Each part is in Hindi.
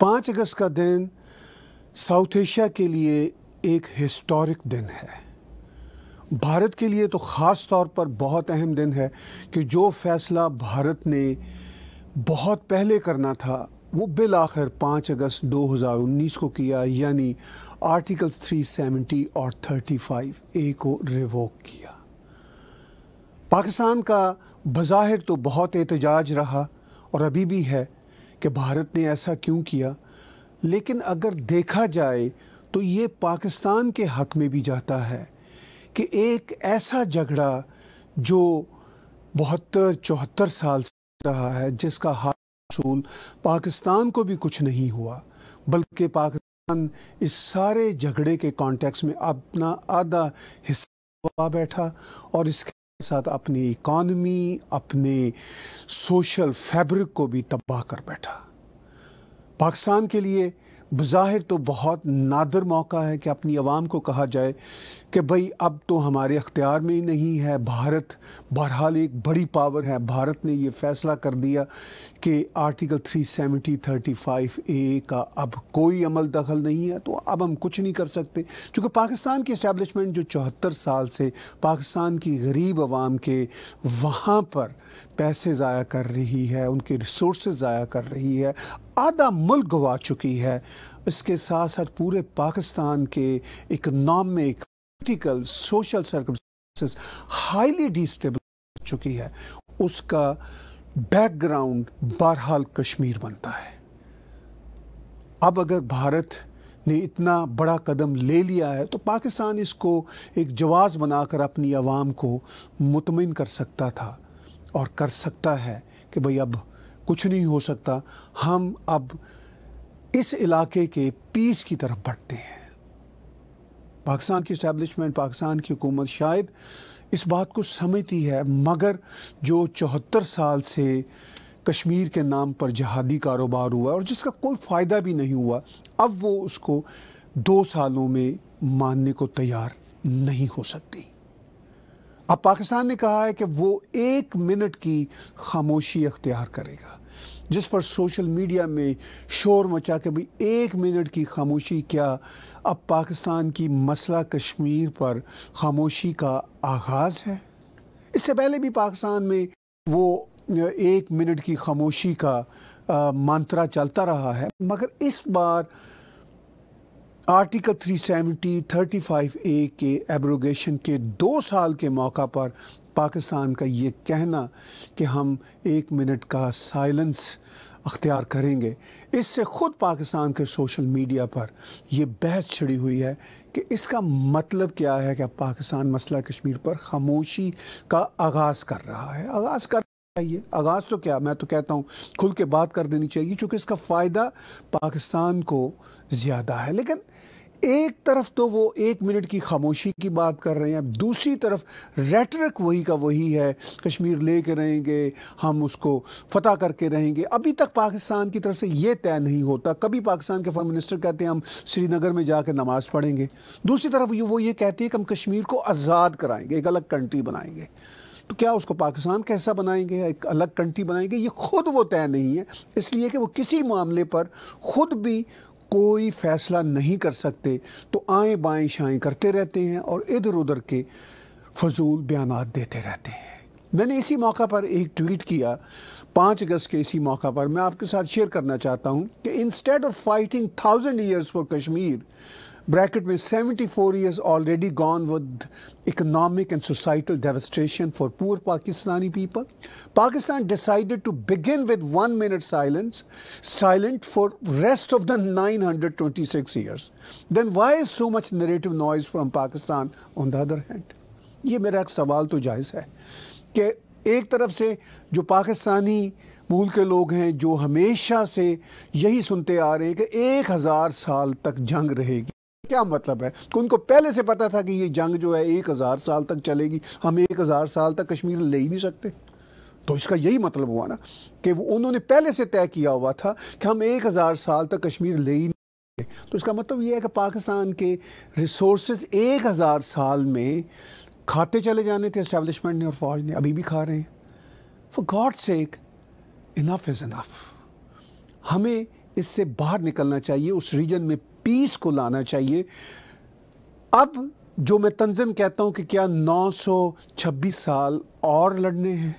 पाँच अगस्त का दिन साउथ एशिया के लिए एक हिस्टोरिक दिन है भारत के लिए तो ख़ास तौर पर बहुत अहम दिन है कि जो फैसला भारत ने बहुत पहले करना था वो बिल आखिर पाँच अगस्त 2019 को किया यानी आर्टिकल्स 370 और 35 ए को रिवोक किया पाकिस्तान का बज़ाहिर तो बहुत एहतजाज रहा और अभी भी है कि भारत ने ऐसा क्यों किया लेकिन अगर देखा जाए तो ये पाकिस्तान के हक में भी जाता है कि एक ऐसा झगड़ा जो बहत्तर चौहत्तर साल से रहा है जिसका हासूल पाकिस्तान को भी कुछ नहीं हुआ बल्कि पाकिस्तान इस सारे झगड़े के कॉन्टेक्स्ट में अपना आधा हिस्सा बैठा और इसके साथ अपनी इकॉनमी अपने सोशल फैब्रिक को भी तबाह कर बैठा पाकिस्तान के लिए बज़ाहिर तो बहुत नादर मौका है कि अपनी आवाम को कहा जाए कि भाई अब तो हमारे अख्तियार में ही नहीं है भारत बहरहाल एक बड़ी पावर है भारत ने यह फ़ैसला कर दिया कि आर्टिकल 370 फाइव ए का अब कोई अमल दखल नहीं है तो अब हम कुछ नहीं कर सकते चूँकि पाकिस्तान की इस्टेबलिशमेंट जो चौहत्तर साल से पाकिस्तान की गरीब आवाम के वहाँ पर पैसे ज़ाया कर रही है उनके रिसोर्स ज़ाया कर रही है आधा मुल्क गवा चुकी है इसके साथ साथ पूरे पाकिस्तान के economic political social circumstances highly destable कर चुकी है उसका बैकग्राउंड बहरहाल कश्मीर बनता है अब अगर भारत ने इतना बड़ा कदम ले लिया है तो पाकिस्तान इसको एक जवाज़ बनाकर अपनी आवाम को मुतमिन कर सकता था और कर सकता है कि भाई अब कुछ नहीं हो सकता हम अब इस इलाके के पीस की तरफ बढ़ते हैं पाकिस्तान की इस्टेबलिशमेंट पाकिस्तान की हुकूमत शायद इस बात को समझती है मगर जो चौहत्तर साल से कश्मीर के नाम पर जहादी कारोबार हुआ और जिसका कोई फ़ायदा भी नहीं हुआ अब वो उसको दो सालों में मानने को तैयार नहीं हो सकती अब पाकिस्तान ने कहा है कि वो एक मिनट की खामोशी अख्तियार करेगा जिस पर सोशल मीडिया में शोर मचा के भाई एक मिनट की खामोशी क्या अब पाकिस्तान की मसला कश्मीर पर खामोशी का आगाज़ है इससे पहले भी पाकिस्तान में वो एक मिनट की खामोशी का मंत्रा चलता रहा है मगर इस बार आर्टिकल 370 फाइव ए के एब्रोगेशन के दो साल के मौका पर पाकिस्तान का ये कहना कि हम एक मिनट का साइलेंस अख्तियार करेंगे इससे ख़ुद पाकिस्तान के सोशल मीडिया पर यह बहस छिड़ी हुई है कि इसका मतलब क्या है कि पाकिस्तान मसला कश्मीर पर खामोशी का आगाज़ कर रहा है आगाज़ कर चाहिए आगाज़ तो क्या मैं तो कहता हूँ खुल के बात कर देनी चाहिए चूंकि इसका फ़ायदा पाकिस्तान को ज़्यादा है लेकिन एक तरफ तो वो एक मिनट की खामोशी की बात कर रहे हैं अब दूसरी तरफ रेटरक वही का वही है कश्मीर ले कर रहेंगे हम उसको फतह करके रहेंगे अभी तक पाकिस्तान की तरफ से ये तय नहीं होता कभी पाकिस्तान के फॉरन मिनिस्टर कहते हैं हम श्रीनगर में कर नमाज़ पढ़ेंगे दूसरी तरफ वो ये कहती है कि हम कश्मीर को आज़ाद कराएंगे एक अलग कंट्री बनाएंगे तो क्या उसको पाकिस्तान का हिस्सा बनाएंगे एक अलग कंट्री बनाएंगे ये खुद वो तय नहीं है इसलिए कि वो किसी मामले पर खुद भी कोई फैसला नहीं कर सकते तो आए बाएँ शाएँ करते रहते हैं और इधर उधर के फजूल बयान देते रहते हैं मैंने इसी मौका पर एक ट्वीट किया पाँच अगस्त के इसी मौका पर मैं आपके साथ शेयर करना चाहता हूँ कि instead of fighting thousand years for Kashmir bracket में 74 four years already gone with economic and societal devastation for poor Pakistani people Pakistan decided to begin with one minute silence silent for rest of the 926 hundred twenty six years then why is so much narrative noise from Pakistan on the other hand ये मेरा एक सवाल तो जायज़ है कि एक तरफ से जो पाकिस्तानी मूल के लोग हैं जो हमेशा से यही सुनते आ रहे हैं कि एक हज़ार साल तक जंग रहेगी क्या मतलब है कि तो उनको पहले से पता था कि ये जंग जो है एक हज़ार साल तक चलेगी हम एक हज़ार साल तक कश्मीर ले ही नहीं सकते तो इसका यही मतलब हुआ ना कि वो उन्होंने पहले से तय किया हुआ था कि हम एक हज़ार साल तक कश्मीर ले ही नहीं तो इसका मतलब ये है कि पाकिस्तान के रिसोर्स एक हज़ार साल में खाते चले जाने थे इस्टेबलिशमेंट ने और फौज ने अभी भी खा रहे हैं for God sake enough is enough हमें इससे बाहर निकलना चाहिए उस रीजन में पीस को लाना चाहिए अब जो मैं तंजन कहता हूं कि क्या 926 साल और लड़ने हैं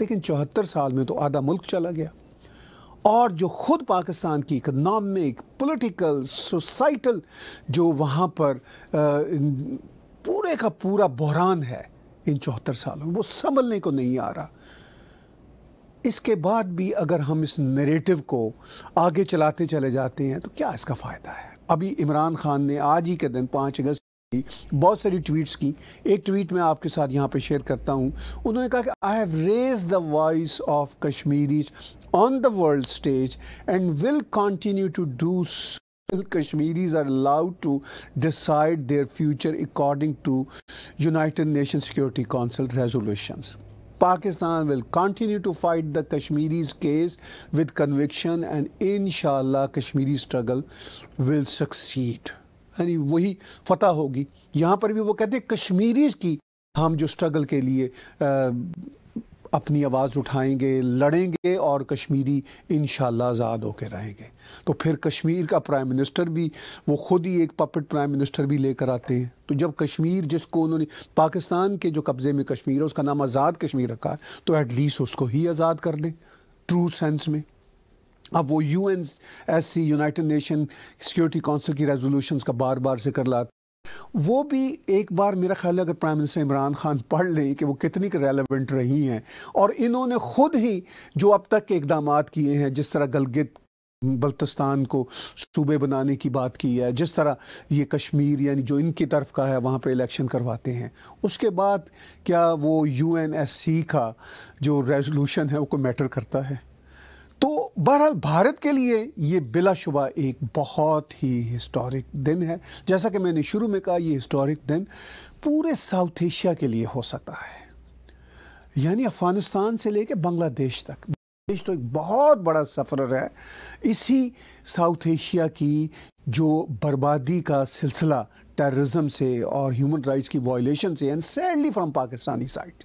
लेकिन चौहत्तर साल में तो आधा मुल्क चला गया और जो खुद पाकिस्तान की इकनॉमिक पॉलिटिकल सोसाइटल जो वहाँ पर पूरे का पूरा बहरान है इन चौहत्तर सालों में वो संभलने को नहीं आ रहा इसके बाद भी अगर हम इस नेरेटिव को आगे चलाते चले जाते हैं तो क्या इसका फ़ायदा है अभी इमरान खान ने आज ही के दिन पाँच अगस्त बहुत सारी ट्वीट्स की एक ट्वीट मैं आपके साथ यहाँ पे शेयर करता हूँ उन्होंने कहा कि I have raise the voice of Kashmiris on the world stage and will continue to do Kashmiris are allowed to decide their future according to United Nation Security Council resolutions. Pakistan will continue to fight the Kashmiris case with conviction and inshallah Kashmiri struggle will succeed. यानी वही फतह होगी यहाँ पर भी वो कहते हैं कश्मीरीज की हम जो स्ट्रगल के लिए आ, अपनी आवाज़ उठाएंगे लड़ेंगे और कश्मीरी इन आज़ाद होकर रहेंगे तो फिर कश्मीर का प्राइम मिनिस्टर भी वो ख़ुद ही एक पपट प्राइम मिनिस्टर भी लेकर आते हैं तो जब कश्मीर जिसको उन्होंने पाकिस्तान के जो कब्ज़े में कश्मीर है उसका नाम आज़ाद कश्मीर रखा है तो एटलीस्ट उसको ही आज़ाद कर दें ट्रू सेंस में अब वो U N S C United Nation Security Council की रेजोल्यूशन का बार बार जिक्र लाते वो भी एक बार मेरा ख्याल है अगर प्राइम मिनिस्टर इमरान खान पढ़ लें कि वो कितनी रेलेवेंट रही हैं और इन्होंने खुद ही जो अब तक के इकदाम किए हैं जिस तरह गलगित बल्तिस्तान को सूबे बनाने की बात की है जिस तरह ये कश्मीर यानी जो इनकी तरफ का है वहाँ पे इलेक्शन करवाते हैं उसके बाद क्या वो यूएनएससी का जो रेजोल्यूशन है वो कोई मैटर करता है तो बहरहाल भारत के लिए ये बिलाशुबा एक बहुत ही हिस्टोरिक दिन है जैसा कि मैंने शुरू में कहा यह हिस्टोरिक दिन पूरे साउथ एशिया के लिए हो सकता है यानी अफ़गानिस्तान से लेकर बांग्लादेश तक देश तो एक बहुत बड़ा सफ़र है इसी साउथ एशिया की जो बर्बादी का सिलसिला टेररिज्म से और ह्यूमन राइट्स की वॉयलेशन से and sadly from Pakistani side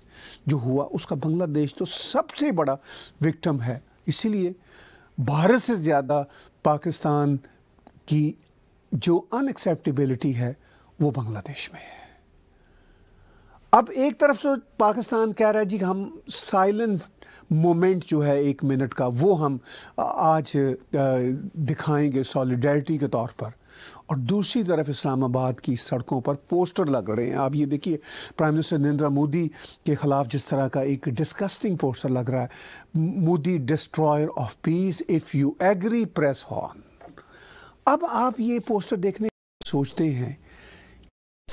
जो हुआ उसका बांग्लादेश तो सबसे बड़ा विक्टम है इसीलिए भारत से ज़्यादा पाकिस्तान की जो अनएक्सेप्टेबिलिटी है वो बांग्लादेश में है अब एक तरफ से पाकिस्तान कह रहा है जी हम साइलेंस मोमेंट जो है एक मिनट का वो हम आज दिखाएंगे सॉलिडारिटी के तौर पर और दूसरी तरफ इस्लामाबाद की सड़कों पर पोस्टर लग रहे हैं आप ये देखिए प्राइम मिनिस्टर नरेंद्र मोदी के ख़िलाफ़ जिस तरह का एक डिस्कस्टिंग पोस्टर लग रहा है Modi destroyer of peace if you agree press horn अब आप ये पोस्टर देखने सोचते हैं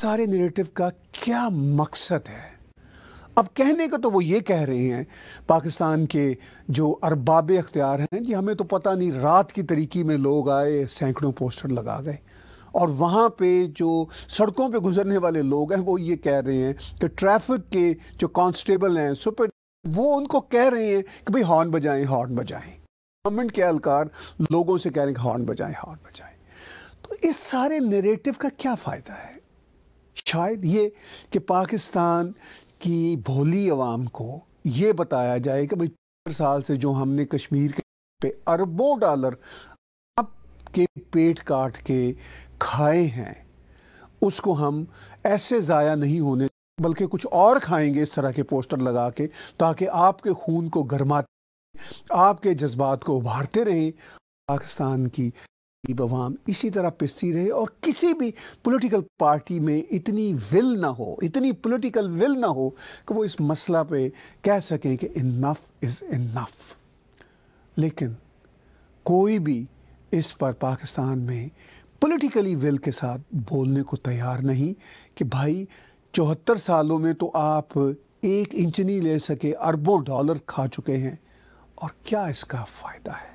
सारे नेरेटिव का क्या मकसद है अब कहने का तो वो ये कह रहे हैं पाकिस्तान के जो अरबाब अख्तियार हैं जी हमें तो पता नहीं रात की तरीकी में लोग आए सैकड़ों पोस्टर लगा गए और वहाँ पे जो सड़कों पे गुजरने वाले लोग हैं वो ये कह रहे हैं कि ट्रैफिक के जो कांस्टेबल हैं सुपर वो उनको कह रहे हैं कि भाई हॉर्न बजाएं हॉर्न बजाएं गवर्नमेंट के एहलकार लोगों से कह रहे हैं कि हॉर्न बजाएं हॉर्न बजाएं तो इस सारे नरेटिव का क्या फ़ायदा है शायद ये कि पाकिस्तान की भोली आवाम को ये बताया जाए कि भाई चार साल से जो हमने कश्मीर के पे अरबों डॉलर आपके पेट काट के खाए हैं उसको हम ऐसे ज़ाया नहीं होने बल्कि कुछ और खाएंगे इस तरह के पोस्टर लगा के ताकि आपके खून को गरमाते आपके जज्बात को उभारते रहें पाकिस्तान की वाम इसी तरह पिसती रहे और किसी भी पॉलिटिकल पार्टी में इतनी विल ना हो इतनी पॉलिटिकल विल ना हो कि वो इस मसला पे कह सकें कि इनफ इज़ इनफ लेकिन कोई भी इस पर पाकिस्तान में पॉलिटिकली विल के साथ बोलने को तैयार नहीं कि भाई चौहत्तर सालों में तो आप एक इंच नहीं ले सके अरबों डॉलर खा चुके हैं और क्या इसका फ़ायदा है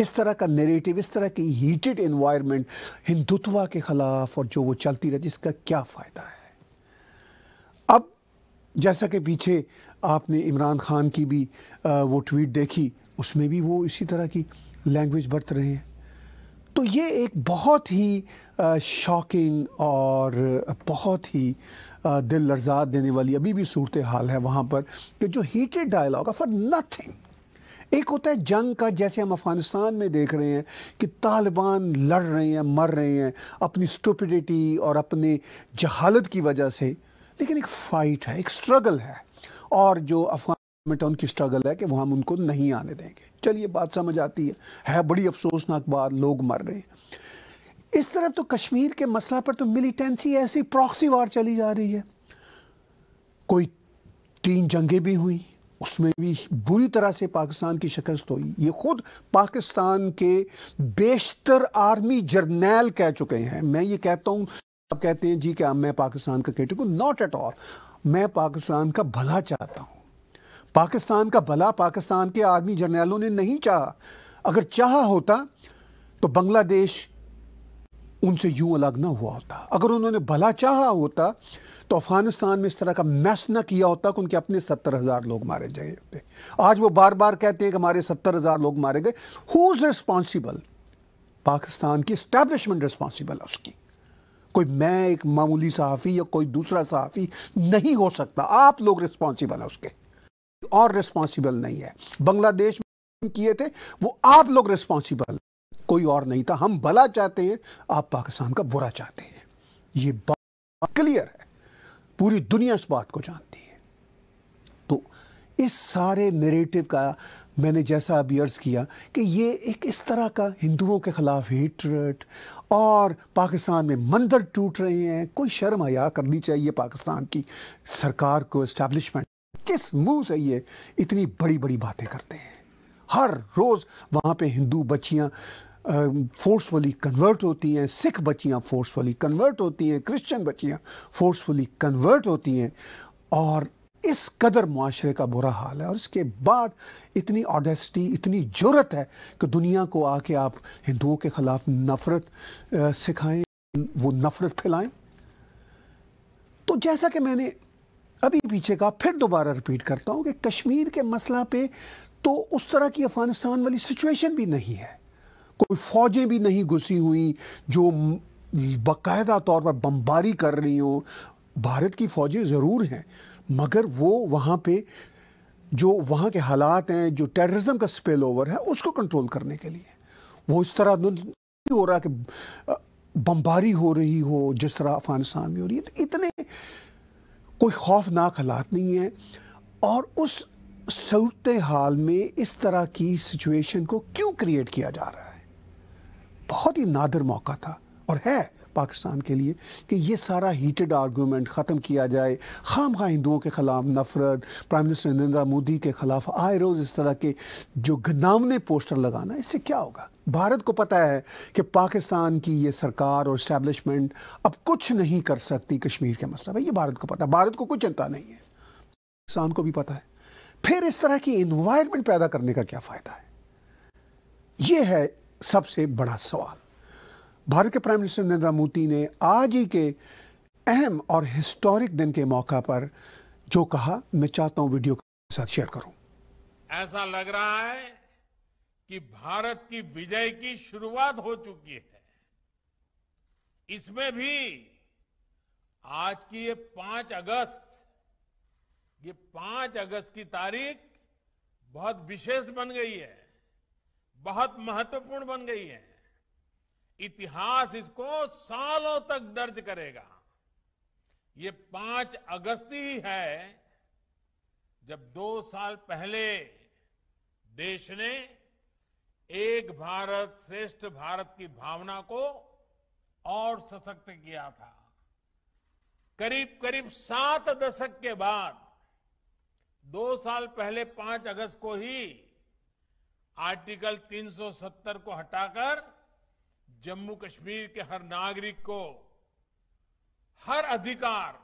इस तरह का नेरेटिव इस तरह की हीटेड इन्वायरमेंट हिंदुत्वा के ख़िलाफ़ और जो वो चलती रहती इसका क्या फ़ायदा है अब जैसा कि पीछे आपने इमरान खान की भी वो ट्वीट देखी उसमें भी वो इसी तरह की लैंग्वेज बरत रहे हैं तो ये एक बहुत ही शॉकिंग और बहुत ही दिल लर्जा देने वाली अभी भी सूरत हाल है वहाँ पर कि जो हीटेड डायलॉग फॉर नथिंग एक होता है जंग का जैसे हम अफ़गानिस्तान में देख रहे हैं कि तालिबान लड़ रहे हैं मर रहे हैं अपनी स्टूपिडिटी और अपने जहालत की वजह से लेकिन एक फ़ाइट है एक स्ट्रगल है और जो अफगान गवर्नमेंट तो उनकी स्ट्रगल है कि वो हम उनको नहीं आने देंगे चलिए बात समझ आती है है बड़ी अफसोसनाक बात लोग मर रहे हैं इस तरह तो कश्मीर के मसला पर तो मिलिटेंसी ऐसी प्रॉक्सी वार चली जा रही है कोई तीन जंगें भी हुई उसमें भी बुरी तरह से पाकिस्तान की शिकस्त हुई ये खुद पाकिस्तान के बेशतर आर्मी जर्नैल कह चुके हैं मैं ये कहता हूँ आप कहते हैं जी क्या मैं पाकिस्तान का कहते नॉट एट ऑल मैं पाकिस्तान का भला चाहता हूँ पाकिस्तान का भला पाकिस्तान के आर्मी जर्नैलों ने नहीं चाहा अगर चाहा होता तो बांग्लादेश उनसे यूं अलग ना हुआ होता अगर उन्होंने भला चाहा होता तो अफगानिस्तान में इस तरह का मैस ना किया होता कि उनके अपने सत्तर हज़ार लोग मारे गए होते आज वो बार बार कहते हैं कि हमारे सत्तर हज़ार लोग मारे गए हु इज़ रिस्पॉन्सिबल पाकिस्तान की स्टैब्लिशमेंट रिस्पॉन्सिबल है उसकी कोई मैं एक मामूली सहाफ़ी या कोई दूसरा सहाफ़ी नहीं हो सकता आप लोग रिस्पॉन्सिबल हैं उसके और रिस्पॉन्सिबल नहीं है बांग्लादेश में किए थे वो आप लोग रिस्पॉन्सिबल कोई और नहीं था हम भला चाहते हैं आप पाकिस्तान का बुरा चाहते हैं ये बात क्लियर है पूरी दुनिया इस बात को जानती है तो इस सारे नेरेटिव का मैंने जैसा अभी अर्ज़ किया कि ये एक इस तरह का हिंदुओं के ख़िलाफ़ हेटरेट और पाकिस्तान में मंदिर टूट रहे हैं कोई शर्म आया करनी चाहिए पाकिस्तान की सरकार को इस्टेब्लिशमेंट किस मुंह से ये इतनी बड़ी बड़ी बातें करते हैं हर रोज़ वहाँ पे हिंदू बच्चियाँ फोर्सफुली कन्वर्ट होती हैं सिख बच्चियाँ फोर्सफुली कन्वर्ट होती हैं क्रिश्चियन बच्चियाँ फोर्सफुली कन्वर्ट होती हैं और इस कदर माशरे का बुरा हाल है और इसके बाद इतनी ऑडेस्टी इतनी जरूरत है कि दुनिया को आके आप हिंदुओं के ख़िलाफ़ नफ़रत सिखाएं वो नफ़रत फैलाएं तो जैसा कि मैंने अभी पीछे का फिर दोबारा रिपीट करता हूँ कि कश्मीर के मसला पे तो उस तरह की अफगानिस्तान वाली सिचुएशन भी नहीं है कोई फौजें भी नहीं घुसी हुई जो बाकायदा तौर पर बमबारी कर रही हो भारत की फौजें ज़रूर हैं मगर वो वहाँ पे जो वहाँ के हालात हैं जो टेररिज्म का स्पेल ओवर है उसको कंट्रोल करने के लिए वो इस तरह नहीं हो रहा कि बमबारी हो रही हो जिस तरह अफगानिस्तान में हो रही है तो इतने कोई खौफनाक हालात नहीं है और उस सूरत हाल में इस तरह की सिचुएशन को क्यों क्रिएट किया जा रहा है बहुत ही नादर मौका था और है पाकिस्तान के लिए कि ये सारा हीटेड आर्गूमेंट ख़त्म किया जाए खाम खा हिंदुओं के ख़िलाफ़ नफरत प्राइम मिनिस्टर नरेंद्र मोदी के ख़िलाफ़ आए रोज़ इस तरह के जो गनावने पोस्टर लगाना इससे क्या होगा भारत को पता है कि पाकिस्तान की ये सरकार और इस्टेबलिशमेंट अब कुछ नहीं कर सकती कश्मीर के मसला पर ये भारत को पता है भारत को कुछ चिंता नहीं है पाकिस्तान को भी पता है फिर इस तरह की इन्वायरमेंट पैदा करने का क्या फ़ायदा है ये है सबसे बड़ा सवाल भारत के प्राइम मिनिस्टर नरेंद्र मोदी ने आज ही के अहम और हिस्टोरिक दिन के मौका पर जो कहा मैं चाहता हूं वीडियो के साथ शेयर करूं ऐसा लग रहा है कि भारत की विजय की शुरुआत हो चुकी है इसमें भी आज की ये पांच अगस्त ये पांच अगस्त की तारीख बहुत विशेष बन गई है बहुत महत्वपूर्ण बन गई है इतिहास इसको सालों तक दर्ज करेगा ये पांच अगस्त ही है जब दो साल पहले देश ने एक भारत श्रेष्ठ भारत की भावना को और सशक्त किया था करीब करीब सात दशक के बाद दो साल पहले पांच अगस्त को ही आर्टिकल 370 को हटाकर जम्मू कश्मीर के हर नागरिक को हर अधिकार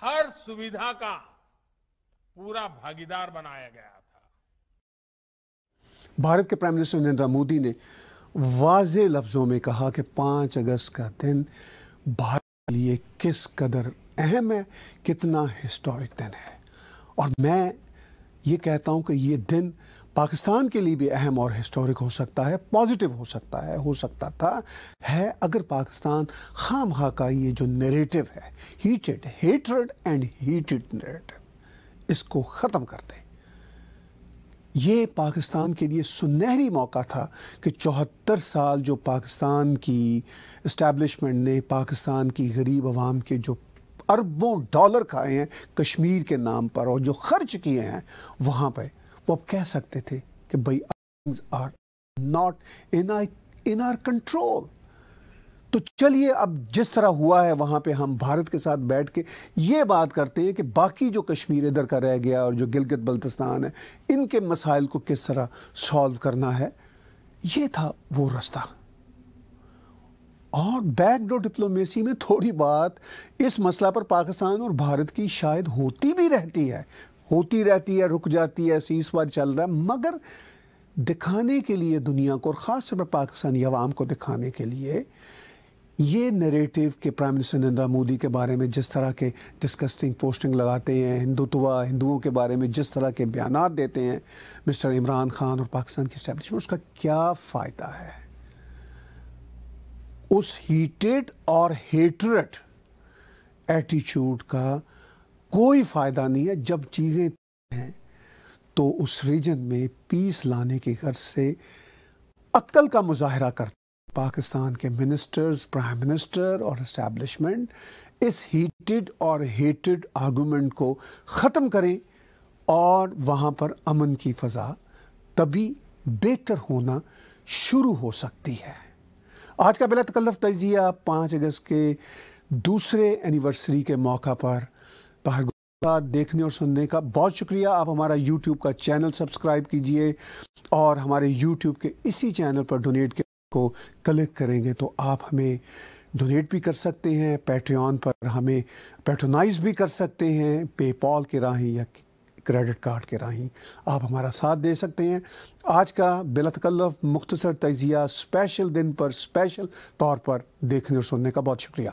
हर सुविधा का पूरा भागीदार बनाया गया था भारत के प्राइम मिनिस्टर नरेंद्र मोदी ने वाजे लफ्जों में कहा कि पांच अगस्त का दिन भारत के लिए किस कदर अहम है कितना हिस्टोरिक दिन है और मैं ये कहता हूं कि ये दिन पाकिस्तान के लिए भी अहम और हिस्टोरिक हो सकता है पॉजिटिव हो सकता है हो सकता था है अगर पाकिस्तान खाम खा का ये जो नेरेटिव है heated hatred and heated narrative इसको ख़त्म कर दें ये पाकिस्तान के लिए सुनहरी मौका था कि चौहत्तर साल जो पाकिस्तान की इस्टेबलिशमेंट ने पाकिस्तान की गरीब आवाम के जो अरबों डॉलर खाए हैं कश्मीर के नाम पर और जो खर्च किए हैं वहाँ पर वो तो आप कह सकते थे कि भाई things are not in I in our control तो चलिए अब जिस तरह हुआ है वहाँ पे हम भारत के साथ बैठ के ये बात करते हैं कि बाकी जो कश्मीर इधर का रह गया और जो गिलगित बल्तिस्तान है इनके मसाइल को किस तरह सॉल्व करना है ये था वो रास्ता और बैकडोर डिप्लोमेसी में थोड़ी बात इस मसला पर पाकिस्तान और भारत की शायद होती भी रहती है होती रहती है रुक जाती है सीस बार चल रहा है मगर दिखाने के लिए दुनिया को और ख़ास तौर पर पाकिस्तानी आवाम को दिखाने के लिए ये नरेटिव के प्राइम मिनिस्टर नरेंद्र मोदी के बारे में जिस तरह के डिस्कस्टिंग पोस्टिंग लगाते हैं हिंदुत्व हिंदुओं के बारे में जिस तरह के बयान देते हैं मिस्टर इमरान खान और पाकिस्तान की स्टैब्लिशमेंट उसका क्या फ़ायदा है उस हीटेड और हेटरेट एटीट्यूड का कोई फ़ायदा नहीं है जब चीज़ें हैं तो उस रीजन में पीस लाने की गर्ज से अक्ल का मुजाहरा करते पाकिस्तान के मिनिस्टर्स प्राइम मिनिस्टर और इस्टेब्लिशमेंट इस हीटेड और हेटेड आर्गूमेंट को ख़त्म करें और वहाँ पर अमन की फ़जा तभी बेहतर होना शुरू हो सकती है आज का बिला तकल्लफ तजिया पाँच अगस्त के दूसरे एनिवर्सरी के मौका पर भार्गव का देखने और सुनने का बहुत शुक्रिया आप हमारा यूट्यूब का चैनल सब्सक्राइब कीजिए और हमारे यूट्यूब के इसी चैनल पर डोनेट के को क्लिक करेंगे तो आप हमें डोनेट भी कर सकते हैं पैट्रियन पर हमें पैट्रोनाइज भी कर सकते हैं पेपॉल के राहीं या क्रेडिट कार्ड के राहीं आप हमारा साथ दे सकते हैं आज का बिलतकल्लफ मुख्तसर तजिया स्पेशल दिन पर स्पेशल तौर पर देखने और सुनने का बहुत शुक्रिया